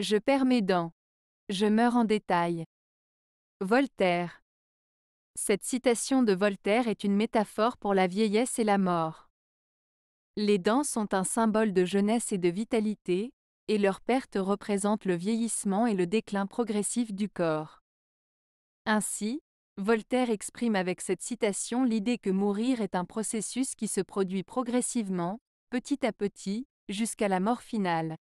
Je perds mes dents. Je meurs en détail. Voltaire. Cette citation de Voltaire est une métaphore pour la vieillesse et la mort. Les dents sont un symbole de jeunesse et de vitalité, et leur perte représente le vieillissement et le déclin progressif du corps. Ainsi, Voltaire exprime avec cette citation l'idée que mourir est un processus qui se produit progressivement, petit à petit, jusqu'à la mort finale.